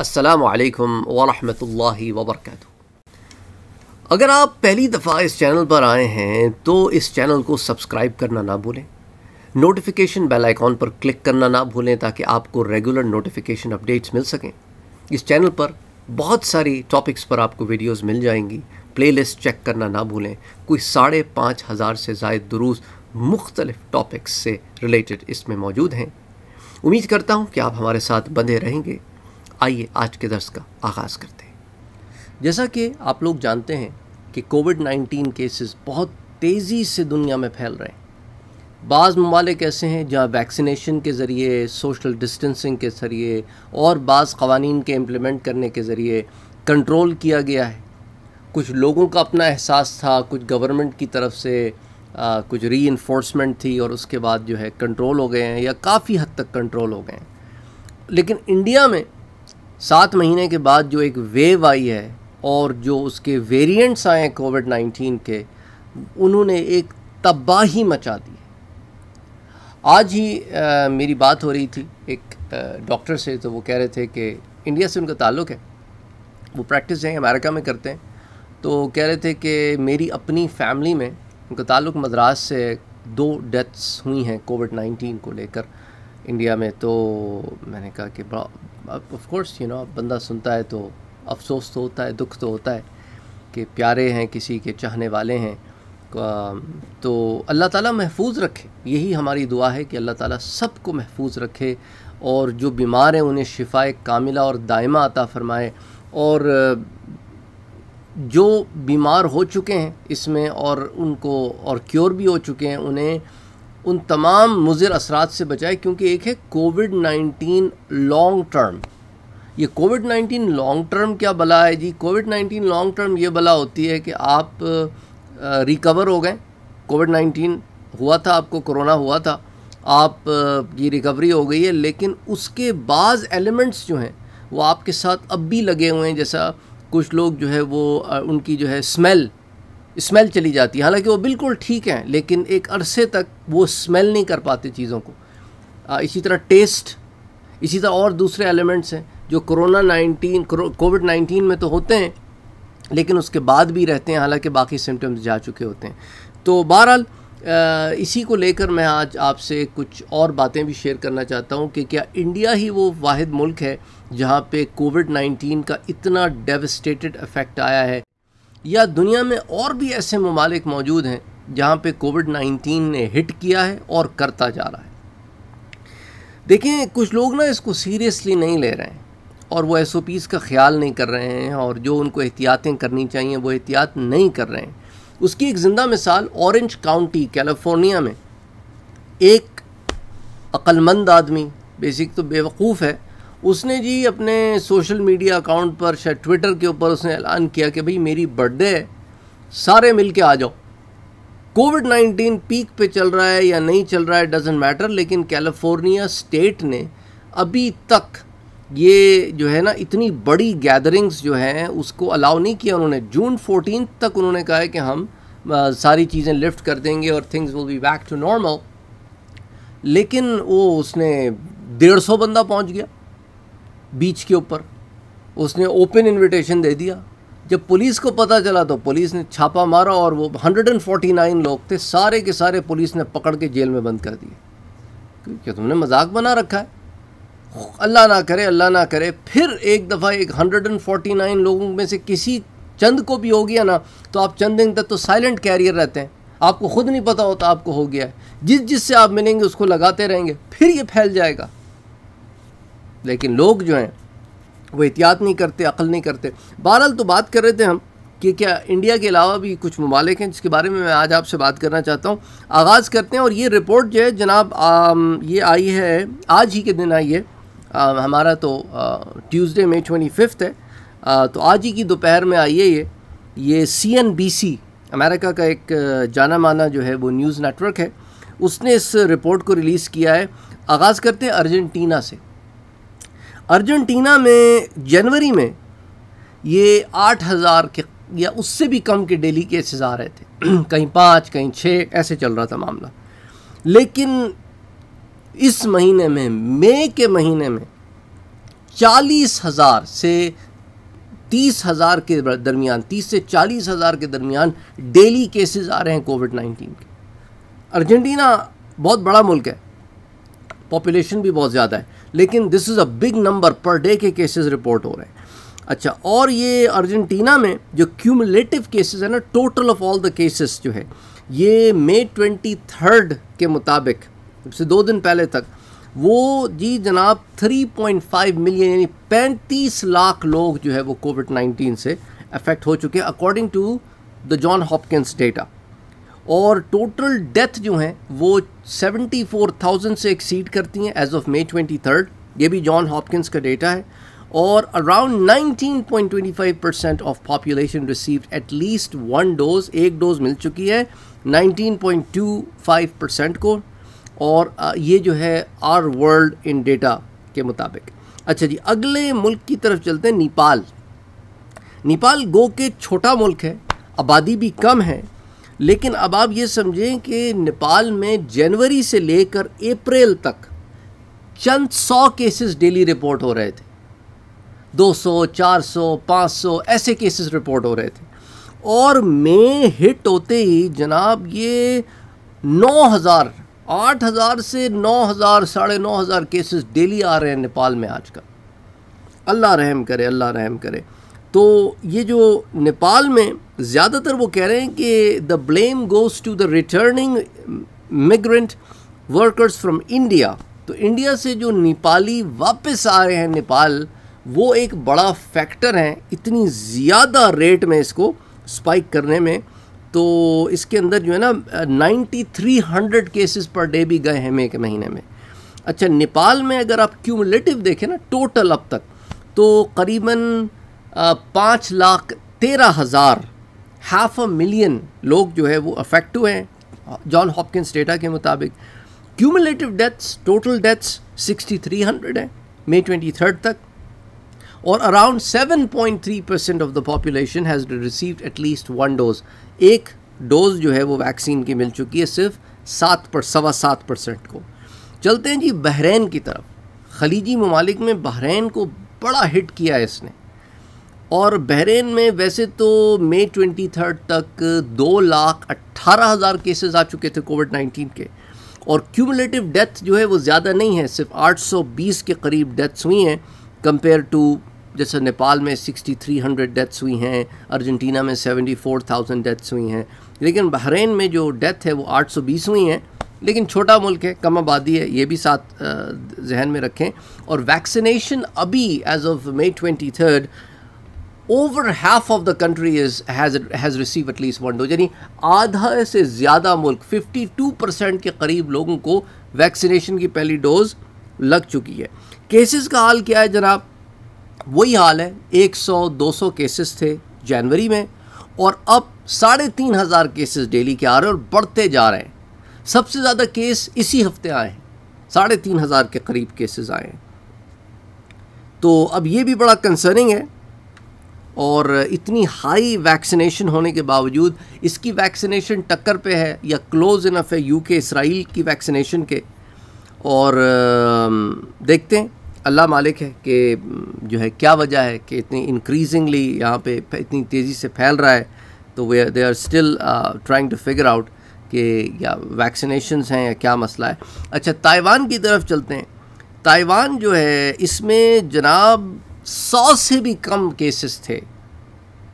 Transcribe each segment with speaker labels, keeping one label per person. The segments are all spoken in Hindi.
Speaker 1: असलकम वरहमल वबरक अगर आप पहली दफ़ा इस चैनल पर आए हैं तो इस चैनल को सब्सक्राइब करना ना भूलें नोटिफिकेशन बेल आइकॉन पर क्लिक करना ना भूलें ताकि आपको रेगुलर नोटिफिकेशन अपडेट्स मिल सकें इस चैनल पर बहुत सारी टॉपिक्स पर आपको वीडियोस मिल जाएंगी प्लेलिस्ट चेक करना ना भूलें कोई साढ़े पाँच हज़ार से जायद दुरूस मुख्तलिफ़ टॉपिक्स से रिलेटेड इसमें मौजूद हैं उम्मीद करता हूँ कि आप हमारे साथ बंधे रहेंगे आइए आज के दर्स का आगाज़ करते हैं जैसा कि आप लोग जानते हैं कि कोविड 19 केसेस बहुत तेज़ी से दुनिया में फैल रहे हैं बाज़ ममालिक ऐसे हैं जहाँ वैक्सीनेशन के ज़रिए सोशल डिस्टेंसिंग के ज़रिए और बाज़ कवानीन के इम्प्लीमेंट करने के ज़रिए कंट्रोल किया गया है कुछ लोगों का अपना एहसास था कुछ गवर्नमेंट की तरफ से आ, कुछ री थी और उसके बाद जो है कंट्रोल हो गए हैं या काफ़ी हद तक कंट्रोल हो गए हैं लेकिन इंडिया में सात महीने के बाद जो एक वेव आई है और जो उसके वेरिएंट्स आए हैं कोविड नाइन्टीन के उन्होंने एक तबाही मचा दी आज ही आ, मेरी बात हो रही थी एक डॉक्टर से तो वो कह रहे थे कि इंडिया से उनका ताल्लुक़ है वो प्रैक्टिस हैं अमेरिका में करते हैं तो कह रहे थे कि मेरी अपनी फैमिली में उनका ताल्लुक़ मद्रास से दो डेथ्स हुई हैं कोविड नाइन्टीन को लेकर इंडिया में तो मैंने कहा कि बड़ा अब ऑफ कोर्स यू नो बंदा सुनता है तो अफसोस तो होता है दुख तो होता है कि प्यारे हैं किसी के चाहने वाले हैं तो अल्लाह ताला महफूज रखे यही हमारी दुआ है कि अल्लाह ताला सबको महफूज रखे और जो बीमार हैं उन्हें शिफाए कामिला और दायमा अता फ़रमाए और जो बीमार हो चुके हैं इसमें और उनको और क्योर भी हो चुके हैं उन्हें उन तमाम मुज़िर असरात से बचाए क्योंकि एक है कोविड नाइन्टीन लॉन्ग टर्म ये कोविड नाइन्टीन लॉन्ग टर्म क्या बला है जी कोविड नाइन्टीन लॉन्ग टर्म ये बला होती है कि आप रिकवर हो गए कोविड नाइन्टीन हुआ था आपको कोरोना हुआ था आप की रिकवरी हो गई है लेकिन उसके बाद एलिमेंट्स जो हैं वो आपके साथ अब भी लगे हुए हैं जैसा कुछ लोग जो है वो उनकी जो है स्मेल स्मेल चली जाती है हालांकि वो बिल्कुल ठीक हैं लेकिन एक अरसे तक वो स्मेल नहीं कर पाते चीज़ों को आ, इसी तरह टेस्ट इसी तरह और दूसरे एलिमेंट्स हैं जो कोरोना नाइन्टीन कोविड नाइन्टीन में तो होते हैं लेकिन उसके बाद भी रहते हैं हालांकि बाकी सिम्टम्स जा चुके होते हैं तो बहरहाल इसी को लेकर मैं आज आपसे कुछ और बातें भी शेयर करना चाहता हूँ कि क्या इंडिया ही वो वाद मुल्क है जहाँ पे कोविड नाइन्टीन का इतना डेवस्टेटेड इफ़ेक्ट आया है या दुनिया में और भी ऐसे ममालिक मौजूद हैं जहाँ पे कोविड 19 ने हिट किया है और करता जा रहा है देखें कुछ लोग ना इसको सीरियसली नहीं ले रहे हैं और वो एस ओ पीज़ का ख्याल नहीं कर रहे हैं और जो उनको एहतियातें करनी चाहिए वो एहतियात नहीं कर रहे हैं उसकी एक ज़िंदा मिसाल ऑरेंज काउंटी कैलिफोर्निया में एक अक्लमंद आदमी बेसिक तो बेवकूफ़ है उसने जी अपने सोशल मीडिया अकाउंट पर शायद ट्विटर के ऊपर उसने ऐलान किया कि भाई मेरी बर्थडे है सारे मिल के आ जाओ कोविड 19 पीक पे चल रहा है या नहीं चल रहा है डजेंट मैटर लेकिन कैलिफोर्निया स्टेट ने अभी तक ये जो है ना इतनी बड़ी गैदरिंग्स जो हैं उसको अलाउ नहीं किया उन्होंने जून फोर्टीन तक उन्होंने कहा है कि हम आ, सारी चीज़ें लिफ्ट कर देंगे और things will be back to normal लेकिन वो उसने डेढ़ सौ बंदा पहुंच गया बीच के ऊपर उसने ओपन इनविटेशन दे दिया जब पुलिस को पता चला तो पुलिस ने छापा मारा और वो 149 लोग थे सारे के सारे पुलिस ने पकड़ के जेल में बंद कर दिए क्योंकि तुमने मजाक बना रखा है अल्लाह ना करे अल्लाह ना करे फिर एक दफ़ा एक 149 लोगों में से किसी चंद को भी हो गया ना तो आप चंद दिन तक तो साइलेंट कैरियर रहते हैं आपको खुद नहीं पता होता आपको हो गया है जिस जिस से आप मिलेंगे उसको लगाते रहेंगे फिर ये फैल जाएगा लेकिन लोग जो हैं वो एहतियात नहीं करते अकल नहीं करते बहरहाल तो बात कर रहे थे हम कि क्या इंडिया के अलावा भी कुछ ममालिक हैं जिसके बारे में मैं आज आपसे बात करना चाहता हूँ आगाज़ करते हैं और ये रिपोर्ट जो है जनाब ये आई है आज ही के दिन आई है हमारा तो ट्यूसडे में ट्वेंटी फिफ्थ है आ, तो आज ही की दोपहर में आई है ये ये C N B C America का एक जाना माना जो है वो न्यूज़ नेटवर्क है उसने इस रिपोर्ट को रिलीज़ किया है आगाज़ करते हैं अर्जेंटीना से अर्जेंटीना में जनवरी में ये आठ हज़ार के या उससे भी कम के डेली केसेस आ रहे थे कहीं पाँच कहीं छः ऐसे चल रहा था मामला लेकिन इस महीने में मई के महीने में चालीस हज़ार से तीस हज़ार के दरमियान तीस से चालीस हज़ार के दरमियान डेली केसेस आ रहे हैं कोविड नाइन्टीन के अर्जेंटीना बहुत बड़ा मुल्क है पॉपुलेशन भी बहुत ज़्यादा है लेकिन this is a big number per day के केसेस रिपोर्ट हो रहे हैं अच्छा और ये अर्जेंटीना में जो क्यूमुलेटिव केसेस है ना total of all the cases जो है ये मे ट्वेंटी थर्ड के मुताबिक से दो दिन पहले तक वो जी जनाब 3.5 मिलियन यानी 35 लाख लोग जो है वो कोविड 19 से अफेक्ट हो चुके हैं according to the John Hopkins data और टोटल डेथ जो हैं वो 74,000 से एक्सीड करती हैं एज ऑफ मे 23 ये भी जॉन हॉपकिंस का डेटा है और around 19.25 percent of population receive at least one dose एक डोज मिल चुकी है 19.25 परसेंट को और ये जो है आर वर्ल्ड इन डेटा के मुताबिक अच्छा जी अगले मुल्क की तरफ चलते हैं नेपाल नेपाल गो के छोटा मुल्क है आबादी भी कम है लेकिन अब आप ये समझें कि नेपाल में जनवरी से लेकर अप्रैल तक चंद सौ केसेस डेली रिपोर्ट हो रहे थे 200, 400, 500 ऐसे केसेस रिपोर्ट हो रहे थे और मई हिट होते ही जनाब ये 9000, 8000 से 9000 साढ़े नौ हज़ार केसेस डेली आ रहे हैं नेपाल में आज अल्लाह रहम करे अल्लाह रहम करे तो ये जो नेपाल में ज़्यादातर वो कह रहे हैं कि the blame goes to the returning migrant workers from India तो इंडिया से जो नेपाली वापस आ रहे हैं नेपाल वो एक बड़ा फैक्टर है इतनी ज़्यादा रेट में इसको स्पाइक करने में तो इसके अंदर जो है ना ninety three hundred cases per day भी गए हैं मई के महीने में अच्छा नेपाल में अगर आप क्यूमुलेटिव देखें ना टोटल अब तक तो करीबन पाँच लाख तेरह हज़ार हाफ अ मिलियन लोग जो है वो अफेक्ट हुए हैं जॉन हॉपकिंस डेटा के मुताबिक cumulative deaths total deaths sixty three हैं है ट्वेंटी थर्ड तक और around seven point three percent of the population has received at least one dose एक डोज जो है वो वैक्सीन की मिल चुकी है सिर्फ सात पर सवा सात परसेंट को चलते हैं जी बहरीन की तरफ खलीजी ममालिक में बहरीन को बड़ा हिट किया है इसने और बहरेन में वैसे तो मई ट्वेंटी थर्ड तक दो लाख अट्ठारह हज़ार केसेज आ चुके थे कोविड नाइन्टीन के और क्यूमुलेटिव डेथ जो है वो ज़्यादा नहीं है सिर्फ 820 के करीब डेथ्स हुई हैं कंपेयर टू जैसे नेपाल में 6300 डेथ्स हुई हैं अर्जेंटीना में 74000 डेथ्स हुई हैं लेकिन बहरेन में जो डेथ है वो 820 हुई हैं लेकिन छोटा मुल्क है कम आबादी है ये भी साथ जहन में रखें और वैक्सीनेशन अभी as of May twenty third over half of the country is has receive at least one dose यानी आधा से ज़्यादा मुल्क 52 परसेंट के करीब लोगों को वैक्सीनेशन की पहली डोज लग चुकी है केसेस का हाल क्या है जनाब वही हाल है 100-200 केसेस थे जनवरी में और अब साढ़े तीन हज़ार केसेस डेली के आ रहे हैं और बढ़ते जा रहे हैं सबसे ज़्यादा केस इसी हफ्ते आए हैं साढ़े तीन हज़ार के करीब केसेस आए हैं तो अब ये भी बड़ा कंसर्निंग है और इतनी हाई वैक्सीनेशन होने के बावजूद इसकी वैक्सीनेशन टक्कर पे है या क्लोज इनफ है यूके इसराइल की वैक्सीनेशन के और देखते हैं अल्लाह मालिक है कि जो है क्या वजह है कि इतनी इंक्रीजिंगली यहाँ पे इतनी तेज़ी से फैल रहा है तो वे they are still trying to figure out कि या वैक्सीनेशन हैं या क्या मसला है अच्छा ताइवान की तरफ चलते हैं ताइवान जो है इसमें जनाब सौ से भी कम केसेस थे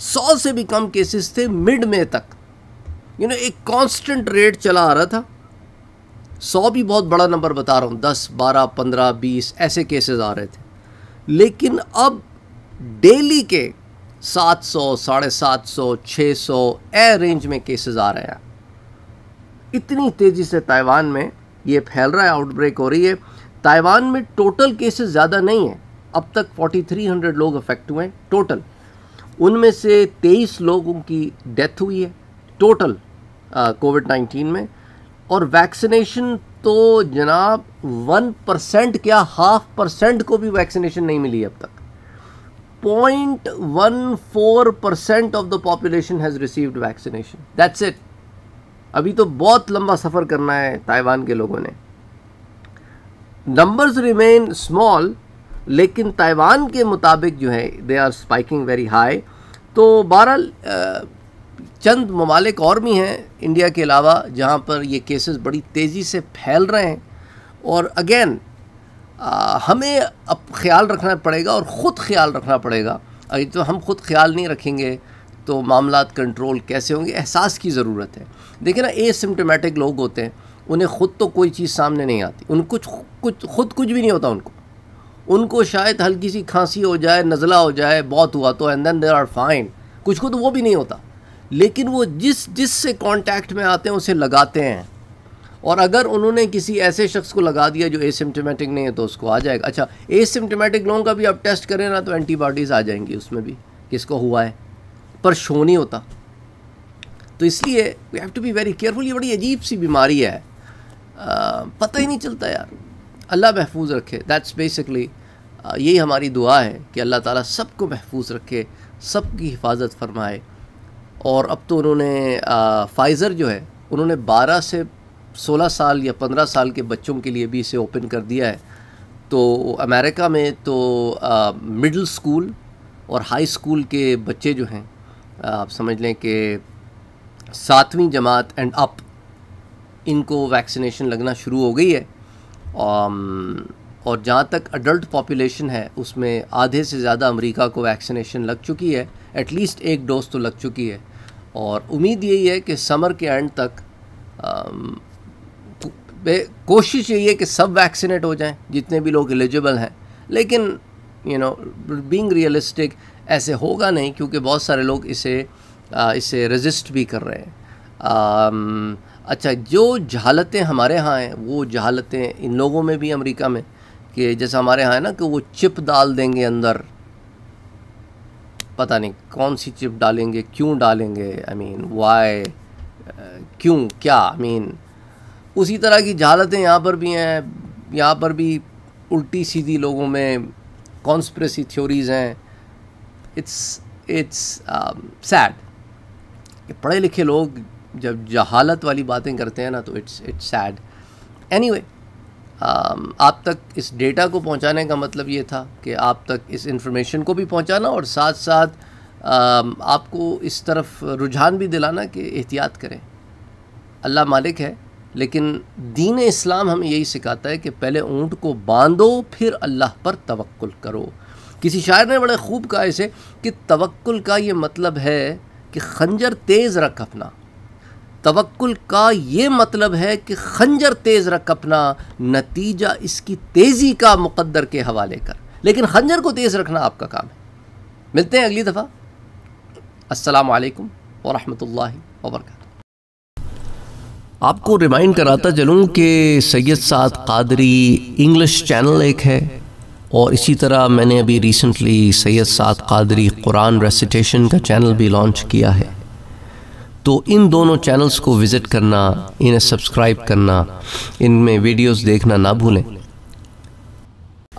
Speaker 1: सौ से भी कम केसेस थे मिड में तक यू नो एक कांस्टेंट रेट चला आ रहा था सौ भी बहुत बड़ा नंबर बता रहा हूँ दस बारह पंद्रह बीस ऐसे केसेस आ रहे थे लेकिन अब डेली के सात सौ साढ़े सात सौ छः सौ ए रेंज में केसेस आ रहे हैं इतनी तेज़ी से ताइवान में ये फैल रहा है आउटब्रेक हो रही है ताइवान में टोटल केसेस ज़्यादा नहीं है अब तक 4300 लोग अफेक्ट हुए हैं टोटल उनमें से 23 लोगों की डेथ हुई है टोटल कोविड नाइन्टीन में और वैक्सीनेशन तो जनाब वन परसेंट क्या हाफ परसेंट को भी वैक्सीनेशन नहीं मिली अब तक point one four percent of the population has received vaccination that's it अभी तो बहुत लंबा सफ़र करना है ताइवान के लोगों ने नंबर्स रिमेन स्मॉल लेकिन ताइवान के मुताबिक जो है they are spiking very high तो बारह चंद ममालिक और भी हैं इंडिया के अलावा जहाँ पर ये केसेस बड़ी तेज़ी से फैल रहे हैं और अगेन आ, हमें अब ख्याल रखना पड़ेगा और ख़ुद ख्याल रखना पड़ेगा अगर तो हम खुद ख्याल नहीं रखेंगे तो मामला कंट्रोल कैसे होंगे एहसास की ज़रूरत है देखिए ना एसिम्टोमेटिक लोग होते हैं उन्हें ख़ुद तो कोई चीज़ सामने नहीं आती उन कुछ कुछ खुद कुछ भी नहीं होता उनको उनको शायद हल्की सी खांसी हो जाए नज़ला हो जाए बहुत हुआ तो and then there are fine कुछ को तो वो भी नहीं होता लेकिन वो जिस जिस से कांटेक्ट में आते हैं उसे लगाते हैं और अगर उन्होंने किसी ऐसे शख्स को लगा दिया जो एसिम्टोमेटिक नहीं है तो उसको आ जाएगा अच्छा एसिम्टोमेटिक लोगों का भी आप टेस्ट करें ना तो एंटीबॉडीज़ आ जाएंगी उसमें भी किसको हुआ है पर शो नहीं होता तो इसलिए we have to be very careful ये बड़ी अजीब सी बीमारी है आ, पता ही नहीं चलता यार अल्लाह महफूज रखे दैट्स बेसिकली यही हमारी दुआ है कि अल्लाह ताला सबको महफूज रखे सब की हिफाजत फरमाए और अब तो उन्होंने फ़ाइज़र जो है उन्होंने 12 से 16 साल या 15 साल के बच्चों के लिए भी इसे ओपन कर दिया है तो अमेरिका में तो मिडिल स्कूल और हाई स्कूल के बच्चे जो हैं आप समझ लें कि सातवीं जमात एंड अप इनको वैक्सीनेशन लगना शुरू हो गई है Um, और जहाँ तक अडल्ट पॉपुलेशन है उसमें आधे से ज़्यादा अमेरिका को वैक्सीनेशन लग चुकी है एटलीस्ट एक डोज तो लग चुकी है और उम्मीद यही है कि समर के एंड तक um, कोशिश यही है कि सब वैक्सीनेट हो जाएं जितने भी लोग एलिजिबल हैं लेकिन यू नो बीइंग रियलिस्टिक ऐसे होगा नहीं क्योंकि बहुत सारे लोग इसे आ, uh, इसे रजिस्ट भी कर रहे हैं um, अच्छा जो जहालतें हमारे यहाँ हैं वो जहालतें इन लोगों में भी अमेरिका में कि जैसे हमारे यहाँ है ना कि वो चिप डाल देंगे अंदर पता नहीं कौन सी चिप डालेंगे क्यों डालेंगे आई मीन वाई क्यों क्या आई I मीन mean, उसी तरह की जहालतें यहाँ पर भी हैं यहाँ पर भी उल्टी सीधी लोगों में कॉन्स्परेसी थ्योरीज हैं इट्स इट्स सैड पढ़े लिखे लोग जब जहालत वाली बातें करते हैं ना तो इट्स इट्स सैड वे आप तक इस डेटा को पहुंचाने का मतलब ये था कि आप तक इस इंफॉर्मेशन को भी पहुंचाना और साथ साथ um, आपको इस तरफ रुझान भी दिलाना कि एहतियात करें अल्लाह मालिक है लेकिन दीन इस्लाम हमें यही सिखाता है कि पहले ऊँट को बांधो फिर अल्लाह पर तवक्ल करो किसी शायर ने बड़े खूब कहा इसे कि तवक्ल का ये मतलब है कि खंजर तेज़ रख अपना तवक्ल का ये मतलब है कि खंजर तेज़ रख अपना नतीजा इसकी तेज़ी का मुकद्दर के हवाले कर लेकिन खंजर को तेज़ रखना आपका काम है मिलते हैं अगली दफ़ा असलकम वरहमल वर्का आपको रिमाइंड कराता चलूँ कि सैयद साद कादरी इंग्लिश चैनल एक है और इसी तरह मैंने अभी recently Syed Saad Qadri Quran recitation का चैनल भी लॉन्च किया है तो इन दोनों चैनल्स को विज़िट करना इन्हें सब्सक्राइब करना इनमें वीडियोस देखना ना भूलें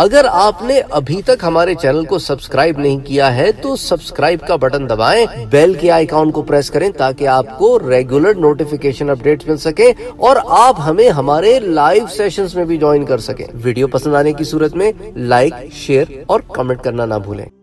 Speaker 1: अगर आपने अभी तक हमारे चैनल को सब्सक्राइब नहीं किया है तो सब्सक्राइब का बटन दबाएं, बेल के आइकॉन को प्रेस करें ताकि आपको रेगुलर नोटिफिकेशन अपडेट्स मिल सके और आप हमें हमारे लाइव सेशंस में भी ज्वाइन कर सकें। वीडियो पसंद आने की सूरत में लाइक शेयर और कमेंट करना ना भूलें